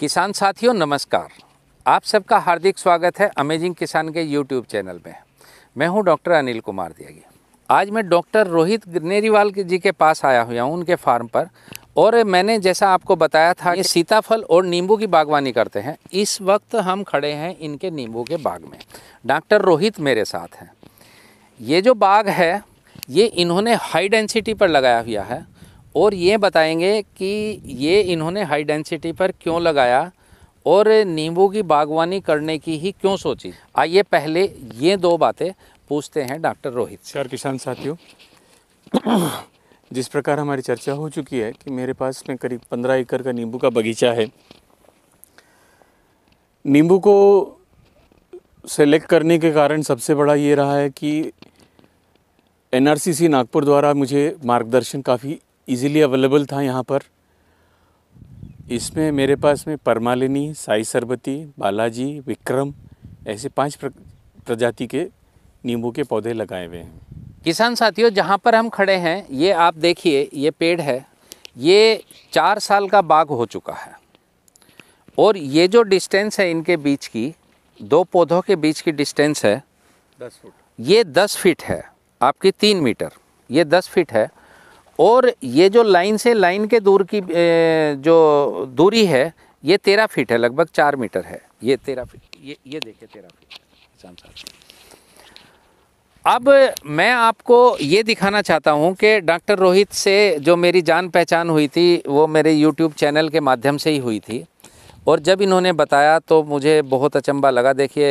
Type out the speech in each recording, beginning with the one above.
किसान साथियों नमस्कार आप सबका हार्दिक स्वागत है अमेजिंग किसान के यूट्यूब चैनल में मैं हूं डॉक्टर अनिल कुमार त्यागी आज मैं डॉक्टर रोहित नेरीवाल जी के पास आया हुआ हूं उनके फार्म पर और मैंने जैसा आपको बताया था ये सीताफल और नींबू की बागवानी करते हैं इस वक्त हम खड़े हैं इनके नींबू के बाग में डॉक्टर रोहित मेरे साथ हैं ये जो बाग है ये इन्होंने हाई डेंसिटी पर लगाया हुआ है और ये बताएंगे कि ये इन्होंने हाई डेंसिटी पर क्यों लगाया और नींबू की बागवानी करने की ही क्यों सोची आइए पहले ये दो बातें पूछते हैं डॉक्टर रोहित सर किसान साथियों जिस प्रकार हमारी चर्चा हो चुकी है कि मेरे पास में करीब पंद्रह एकड़ का नींबू का बगीचा है नींबू को सेलेक्ट करने के कारण सबसे बड़ा ये रहा है कि एनआरसीसी नागपुर द्वारा मुझे मार्गदर्शन काफ़ी इजीली अवेलेबल था यहाँ पर इसमें मेरे पास में परमालिनी साई सरबती बालाजी विक्रम ऐसे पांच प्रजाति के नींबू के पौधे लगाए हुए हैं किसान साथियों जहाँ पर हम खड़े हैं ये आप देखिए ये पेड़ है ये चार साल का बाग हो चुका है और ये जो डिस्टेंस है इनके बीच की दो पौधों के बीच की डिस्टेंस है दस फुट ये दस फीट है आपकी तीन मीटर ये दस फीट है और ये जो लाइन से लाइन के दूर की जो दूरी है ये तेरह फीट है लगभग चार मीटर है ये तेरह फीट ये ये देखिए तेरह फीट अब मैं आपको ये दिखाना चाहता हूँ कि डॉक्टर रोहित से जो मेरी जान पहचान हुई थी वो मेरे यूट्यूब चैनल के माध्यम से ही हुई थी और जब इन्होंने बताया तो मुझे बहुत अचंबा लगा देखिए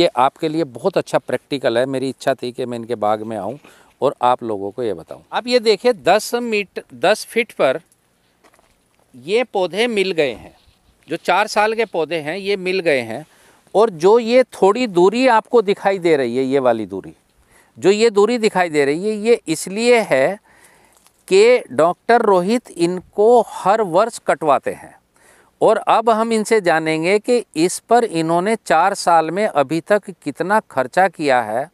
ये आपके लिए बहुत अच्छा प्रैक्टिकल है मेरी इच्छा थी कि मैं इनके बाग में आऊँ और आप लोगों को ये बताऊं आप ये देखिए दस मीटर दस फीट पर ये पौधे मिल गए हैं जो चार साल के पौधे हैं ये मिल गए हैं और जो ये थोड़ी दूरी आपको दिखाई दे रही है ये वाली दूरी जो ये दूरी दिखाई दे रही है ये इसलिए है कि डॉक्टर रोहित इनको हर वर्ष कटवाते हैं और अब हम इनसे जानेंगे कि इस पर इन्होंने चार साल में अभी तक कितना खर्चा किया है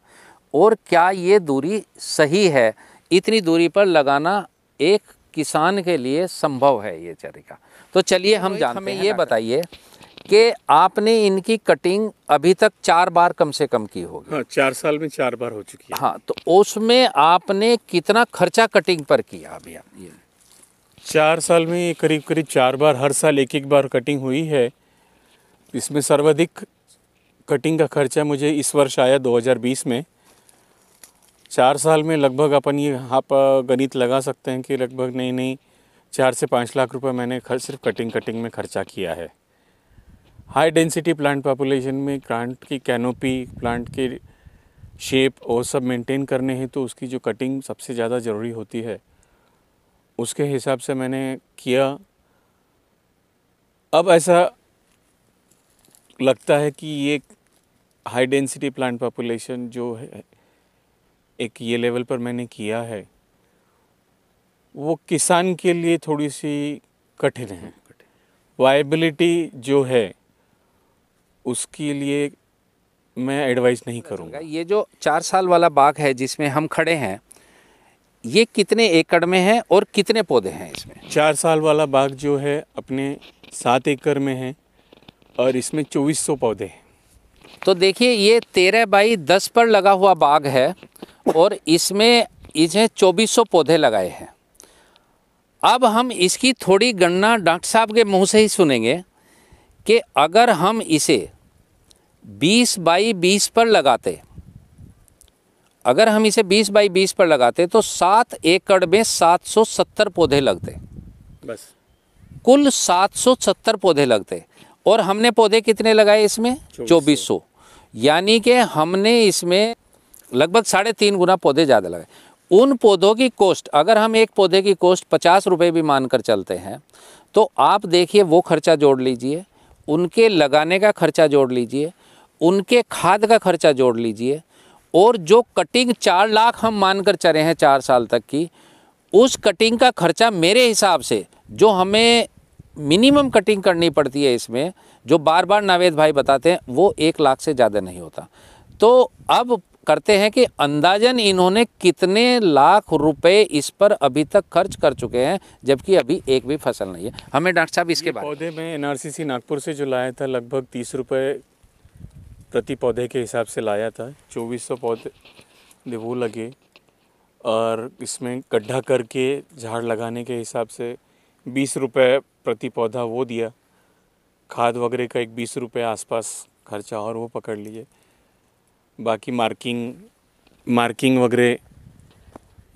और क्या ये दूरी सही है इतनी दूरी पर लगाना एक किसान के लिए संभव है ये तरीका तो चलिए हम जानते हमें हैं ये बताइए कि आपने इनकी कटिंग अभी तक चार बार कम से कम की होगी हाँ, चार साल में चार बार हो चुकी है हाँ तो उसमें आपने कितना खर्चा कटिंग पर किया अभी आप चार साल में करीब करीब चार बार हर साल एक एक बार कटिंग हुई है इसमें सर्वाधिक कटिंग का खर्चा मुझे इस वर्ष आया 2020 में चार साल में लगभग अपन ये आप गणित लगा सकते हैं कि लगभग नहीं नहीं चार से पाँच लाख रुपए मैंने खर्च सिर्फ कटिंग कटिंग में खर्चा किया है हाई डेंसिटी प्लांट पॉपुलेशन में प्लांट की कैनोपी प्लांट के शेप और सब मेंटेन करने हैं तो उसकी जो कटिंग सबसे ज़्यादा ज़रूरी होती है उसके हिसाब से मैंने किया अब ऐसा लगता है कि ये हाई डेंसिटी प्लांट पॉपुलेशन जो है एक ये लेवल पर मैंने किया है वो किसान के लिए थोड़ी सी कठिन है वायबिलिटी जो है उसके लिए मैं एडवाइस नहीं करूँगा ये जो चार साल वाला बाग है जिसमें हम खड़े हैं ये कितने एकड़ में है और कितने पौधे हैं इसमें चार साल वाला बाग जो है अपने सात एकड़ में है और इसमें चौबीस सौ पौधे हैं तो देखिए ये तेरह बाई दस पर लगा हुआ बाग है और इसमें इसने 2400 पौधे लगाए हैं अब हम इसकी थोड़ी गणना डॉक्टर साहब के मुंह से ही सुनेंगे कि अगर हम इसे 20 बाई 20 पर लगाते अगर हम इसे 20 बाई 20 पर लगाते तो सात एकड़ में 770 पौधे लगते बस कुल 770 पौधे लगते और हमने पौधे कितने लगाए इसमें 2400 यानी कि हमने इसमें लगभग साढ़े तीन गुना पौधे ज़्यादा लगाए उन पौधों की कोस्ट अगर हम एक पौधे की कोस्ट पचास रुपये भी मानकर चलते हैं तो आप देखिए वो खर्चा जोड़ लीजिए उनके लगाने का खर्चा जोड़ लीजिए उनके खाद का खर्चा जोड़ लीजिए और जो कटिंग चार लाख हम मानकर चले हैं चार साल तक की उस कटिंग का खर्चा मेरे हिसाब से जो हमें मिनिमम कटिंग करनी पड़ती है इसमें जो बार बार नावेद भाई बताते हैं वो एक लाख से ज़्यादा नहीं होता तो अब करते हैं कि अंदाजन इन्होंने कितने लाख रुपए इस पर अभी तक खर्च कर चुके हैं जबकि अभी एक भी फसल नहीं है हमें डॉक्टर साहब इसके बाद पौधे में एनआरसीसी नागपुर से जो लाया था लगभग तीस रुपये प्रति पौधे के हिसाब से लाया था चौबीस सौ पौधे वो लगे और इसमें गड्ढा करके झाड़ लगाने के हिसाब से बीस रुपये प्रति पौधा वो दिया खाद वगैरह का एक बीस रुपये आसपास खर्चा और वो पकड़ लिए बाकी मार्किंग मार्किंग वगैरह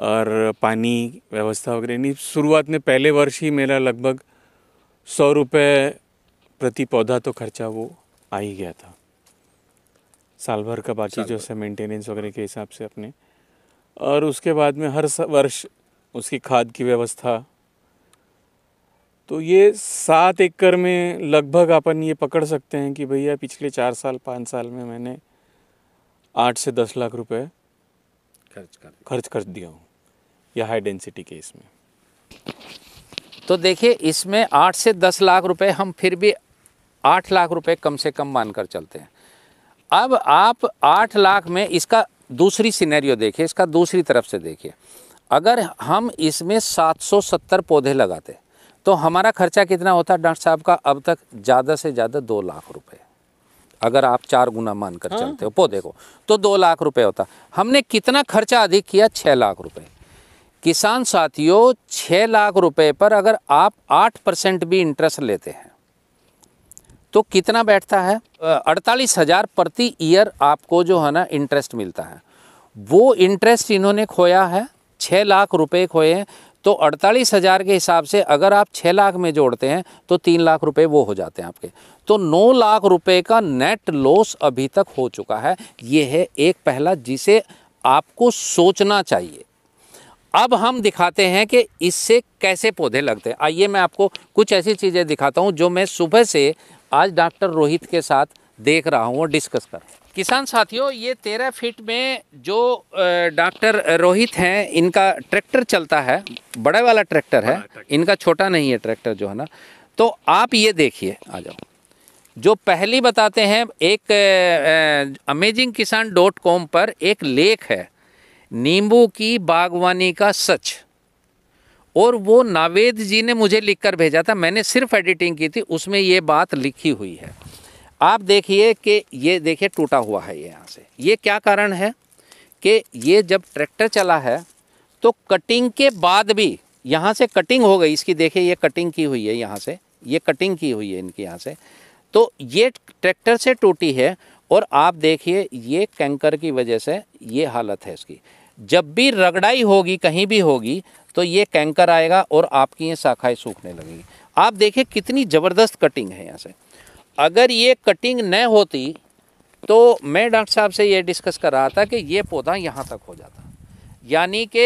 और पानी व्यवस्था वगैरह यानी शुरुआत में पहले वर्ष ही मेरा लगभग सौ रुपये प्रति पौधा तो खर्चा वो आ ही गया था साल भर का बाकी जो है मेंटेनेंस वगैरह के हिसाब से अपने और उसके बाद में हर वर्ष उसकी खाद की व्यवस्था तो ये सात एकड़ में लगभग अपन ये पकड़ सकते हैं कि भैया पिछले चार साल पाँच साल में मैंने आठ से दस लाख रुपए खर्च कर खर्च कर दिया हूँ यह हाई डेंसिटी केस में तो देखिए इसमें आठ से दस लाख रुपए हम फिर भी आठ लाख रुपए कम से कम मानकर चलते हैं अब आप आठ लाख में इसका दूसरी सिनेरियो देखिए इसका दूसरी तरफ से देखिए अगर हम इसमें 770 पौधे लगाते तो हमारा खर्चा कितना होता डॉक्टर साहब का अब तक ज़्यादा से ज़्यादा दो लाख रुपए अगर आप चार गुना मानकर हाँ? चलते हो पौधे को तो दो लाख रुपए होता हमने कितना खर्चा अधिक किया छः लाख रुपए किसान साथियों छः लाख रुपए पर अगर आप आठ परसेंट भी इंटरेस्ट लेते हैं तो कितना बैठता है अड़तालीस हज़ार प्रति ईयर आपको जो है ना इंटरेस्ट मिलता है वो इंटरेस्ट इन्होंने खोया है छः लाख रुपए खोए हैं तो अड़तालीस हज़ार के हिसाब से अगर आप छः लाख में जोड़ते हैं तो तीन लाख रुपए वो हो जाते हैं आपके तो नौ लाख रुपए का नेट लॉस अभी तक हो चुका है ये है एक पहला जिसे आपको सोचना चाहिए अब हम दिखाते हैं कि इससे कैसे पौधे लगते हैं आइए मैं आपको कुछ ऐसी चीज़ें दिखाता हूँ जो मैं सुबह से आज डॉक्टर रोहित के साथ देख रहा हूँ और डिस्कस कर रहा हूँ किसान साथियों ये तेरह फीट में जो डॉक्टर रोहित हैं इनका ट्रैक्टर चलता है बड़ा वाला ट्रैक्टर है हाँ, इनका छोटा नहीं है ट्रैक्टर जो है ना तो आप ये देखिए आ जाओ जो पहली बताते हैं एक अमेजिंग किसान डॉट कॉम पर एक लेख है नींबू की बागवानी का सच और वो नावेद जी ने मुझे लिखकर भेजा था मैंने सिर्फ एडिटिंग की थी उसमें ये बात लिखी हुई है आप देखिए कि ये देखिए टूटा हुआ है ये यहाँ से ये क्या कारण है कि ये जब ट्रैक्टर चला है तो कटिंग के बाद भी यहाँ से कटिंग हो गई इसकी देखिए ये कटिंग की हुई है यहाँ से ये कटिंग की हुई है इनके यहाँ से तो ये ट्रैक्टर से टूटी है और आप देखिए ये कैंकर की वजह से ये हालत है इसकी जब भी रगड़ाई होगी कहीं भी होगी तो ये कैंकर आएगा और आपकी ये शाखाएँ सूखने लगेंगी आप देखिए कितनी ज़बरदस्त कटिंग है यहाँ से अगर ये कटिंग न होती तो मैं डॉक्टर साहब से ये डिस्कस कर रहा था कि ये पौधा यहाँ तक हो जाता यानी कि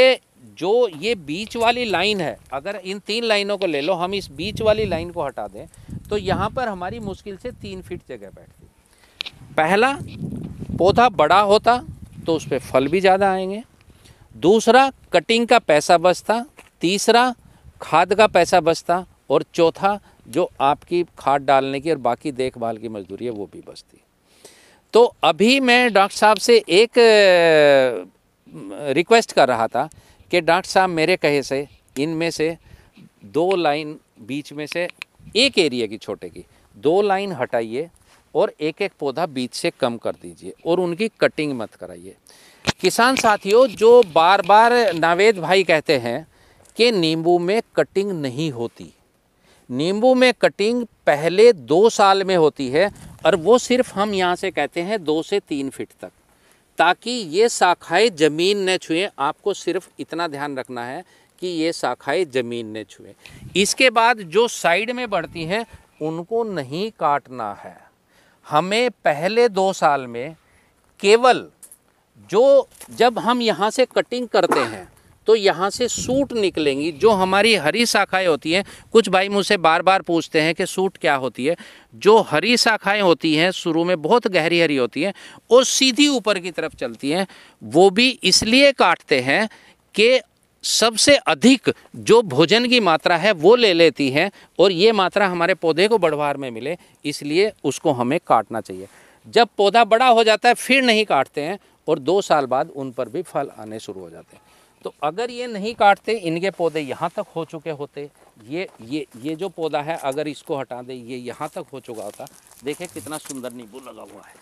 जो ये बीच वाली लाइन है अगर इन तीन लाइनों को ले लो हम इस बीच वाली लाइन को हटा दें तो यहाँ पर हमारी मुश्किल से तीन फीट जगह बैठती पहला पौधा बड़ा होता तो उस पर फल भी ज़्यादा आएंगे दूसरा कटिंग का पैसा बचता तीसरा खाद का पैसा बचता और चौथा जो आपकी खाद डालने की और बाकी देखभाल की मजदूरी है वो भी बचती तो अभी मैं डॉक्टर साहब से एक रिक्वेस्ट कर रहा था कि डॉक्टर साहब मेरे कहे से इनमें से दो लाइन बीच में से एक एरिया की छोटे की दो लाइन हटाइए और एक एक पौधा बीच से कम कर दीजिए और उनकी कटिंग मत कराइए किसान साथियों जो बार बार नावेद भाई कहते हैं कि नींबू में कटिंग नहीं होती नींबू में कटिंग पहले दो साल में होती है और वो सिर्फ हम यहाँ से कहते हैं दो से तीन फिट तक ताकि ये शाखाएँ ज़मीन न छुएं आपको सिर्फ इतना ध्यान रखना है कि ये शाखाएं ज़मीन न छुएं इसके बाद जो साइड में बढ़ती हैं उनको नहीं काटना है हमें पहले दो साल में केवल जो जब हम यहाँ से कटिंग करते हैं तो यहाँ से सूट निकलेंगी जो हमारी हरी शाखाएँ होती हैं कुछ भाई मुझसे बार बार पूछते हैं कि सूट क्या होती है जो हरी शाखाएँ होती हैं शुरू में बहुत गहरी हरी होती हैं वो सीधी ऊपर की तरफ चलती हैं वो भी इसलिए काटते हैं कि सबसे अधिक जो भोजन की मात्रा है वो ले लेती हैं और ये मात्रा हमारे पौधे को बढ़वार में मिले इसलिए उसको हमें काटना चाहिए जब पौधा बड़ा हो जाता है फिर नहीं काटते हैं और दो साल बाद उन पर भी फल आने शुरू हो जाते हैं तो अगर ये नहीं काटते इनके पौधे यहाँ तक हो चुके होते ये ये ये जो पौधा है अगर इसको हटा दें ये यहाँ तक हो चुका होता देखें कितना सुंदर नींबू लगा हुआ है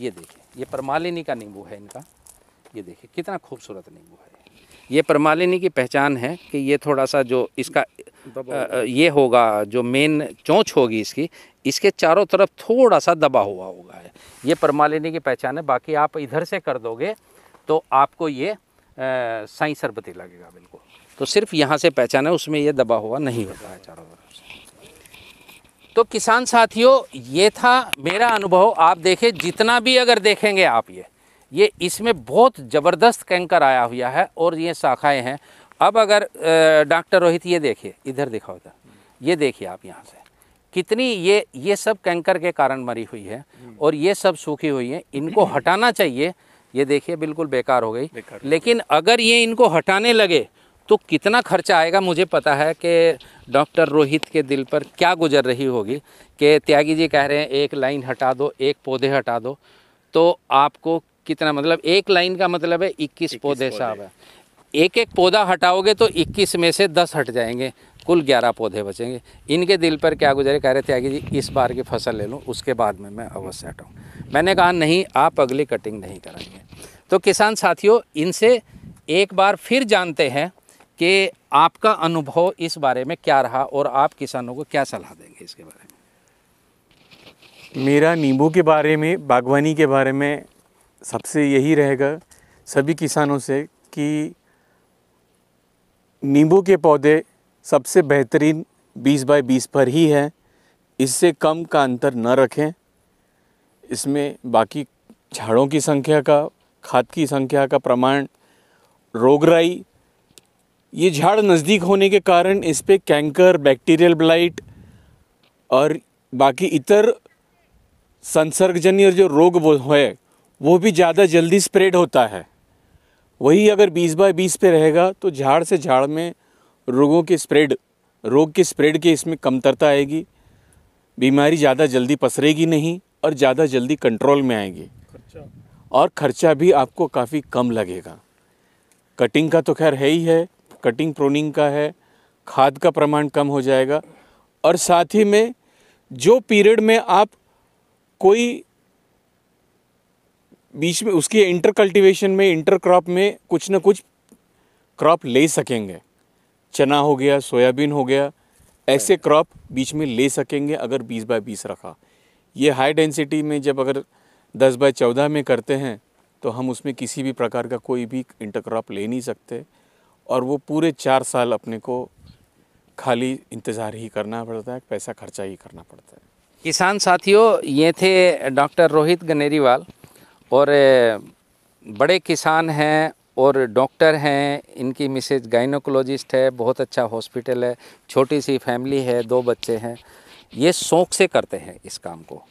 ये देखिए ये परमालिनी का नींबू है इनका ये देखिए कितना खूबसूरत नींबू है ये परमालिनी की पहचान है कि ये थोड़ा सा जो इसका आ, ये होगा जो मेन चोंच होगी इसकी इसके चारों तरफ थोड़ा सा दबा हुआ होगा है ये परमालिनी की पहचान है बाकी आप इधर से कर दोगे तो आपको ये साई सरबती लगेगा बिल्कुल तो सिर्फ यहाँ से पहचाना उसमें यह दबा हुआ नहीं होता है चारों तरफ तो किसान साथियों ये था मेरा अनुभव आप देखें जितना भी अगर देखेंगे आप ये ये इसमें बहुत ज़बरदस्त कैंकर आया हुआ है और ये शाखाएं हैं अब अगर डॉक्टर रोहित ये देखिए इधर दिखाओ इधर ये देखिए आप यहाँ से कितनी ये ये सब कैंकर के कारण मरी हुई है और ये सब सूखी हुई है इनको हटाना चाहिए ये देखिए बिल्कुल बेकार हो गई लेकिन अगर ये इनको हटाने लगे तो कितना खर्चा आएगा मुझे पता है कि डॉक्टर रोहित के दिल पर क्या गुजर रही होगी कि त्यागी जी कह रहे हैं एक लाइन हटा दो एक पौधे हटा दो तो आपको कितना मतलब एक लाइन का मतलब है 21, 21 पौधे साहब है एक एक पौधा हटाओगे तो 21 में से 10 हट जाएंगे कुल ग्यारह पौधे बचेंगे इनके दिल पर क्या गुजरे कह रहे थे आगे जी इस बार की फसल ले लूँ उसके बाद में मैं अवश्य हटाऊँ मैंने कहा नहीं आप अगली कटिंग नहीं कराएंगे तो किसान साथियों इनसे एक बार फिर जानते हैं कि आपका अनुभव इस बारे में क्या रहा और आप किसानों को क्या सलाह देंगे इसके बारे में मेरा नींबू के बारे में बागवानी के बारे में सबसे यही रहेगा सभी किसानों से कि नींबू के पौधे सबसे बेहतरीन 20 बाय 20 पर ही है इससे कम का अंतर न रखें इसमें बाकी झाड़ों की संख्या का खाद की संख्या का प्रमाण रोगराई ये झाड़ नज़दीक होने के कारण इस पर कैंकर बैक्टीरियल ब्लाइट और बाकी इतर संसर्गजन्य जो रोग वो है वो भी ज़्यादा जल्दी स्प्रेड होता है वही अगर 20 बाय 20 पे रहेगा तो झाड़ से झाड़ में रोगों के स्प्रेड रोग की स्प्रेड की इसमें कमतरता आएगी बीमारी ज़्यादा जल्दी पसरेगी नहीं और ज़्यादा जल्दी कंट्रोल में आएगी और खर्चा भी आपको काफ़ी कम लगेगा कटिंग का तो खैर है ही है कटिंग प्रोनिंग का है खाद का प्रमाण कम हो जाएगा और साथ ही में जो पीरियड में आप कोई बीच में उसकी इंटर में इंटर क्रॉप में कुछ ना कुछ क्रॉप ले सकेंगे चना हो गया सोयाबीन हो गया हाँ। ऐसे क्रॉप बीच में ले सकेंगे अगर 20 बाय 20 रखा ये हाई डेंसिटी में जब अगर 10 बाय 14 में करते हैं तो हम उसमें किसी भी प्रकार का कोई भी इंटरक्रॉप ले नहीं सकते और वो पूरे चार साल अपने को खाली इंतज़ार ही करना पड़ता है पैसा खर्चा ही करना पड़ता है किसान साथियों ये थे डॉक्टर रोहित गनेरीवाल और बड़े किसान हैं और डॉक्टर हैं इनकी मिसेज गाइनोकोलॉजिस्ट है बहुत अच्छा हॉस्पिटल है छोटी सी फैमिली है दो बच्चे हैं ये शौक से करते हैं इस काम को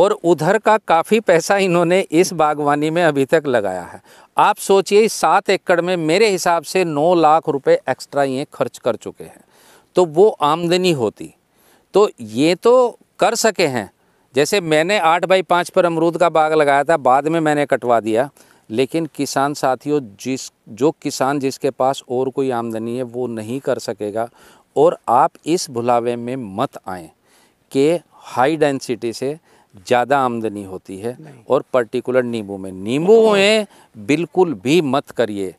और उधर का काफ़ी पैसा इन्होंने इस बागवानी में अभी तक लगाया है आप सोचिए सात एकड़ में मेरे हिसाब से नौ लाख रुपए एक्स्ट्रा ये खर्च कर चुके हैं तो वो आमदनी होती तो ये तो कर सके हैं जैसे मैंने आठ बाई पाँच पर अमरूद का बाग लगाया था बाद में मैंने कटवा दिया लेकिन किसान साथियों जिस जो किसान जिसके पास और कोई आमदनी है वो नहीं कर सकेगा और आप इस भुलावे में मत आए कि हाई डेंसिटी से ज़्यादा आमदनी होती है और पर्टिकुलर नींबू में नींबू में बिल्कुल भी मत करिए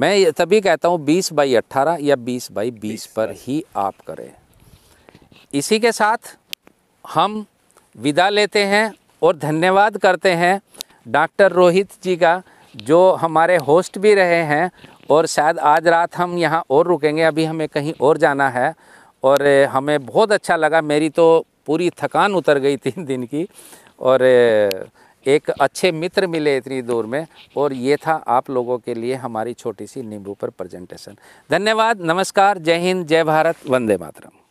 मैं तभी कहता हूँ बीस बाई अट्ठारह या बीस बाई बीस पर ही आप करें इसी के साथ हम विदा लेते हैं और धन्यवाद करते हैं डॉक्टर रोहित जी का जो हमारे होस्ट भी रहे हैं और शायद आज रात हम यहाँ और रुकेंगे अभी हमें कहीं और जाना है और हमें बहुत अच्छा लगा मेरी तो पूरी थकान उतर गई तीन दिन की और एक अच्छे मित्र मिले इतनी दूर में और ये था आप लोगों के लिए हमारी छोटी सी नींबू पर प्रेजेंटेशन धन्यवाद नमस्कार जय हिंद जय भारत वंदे मातरम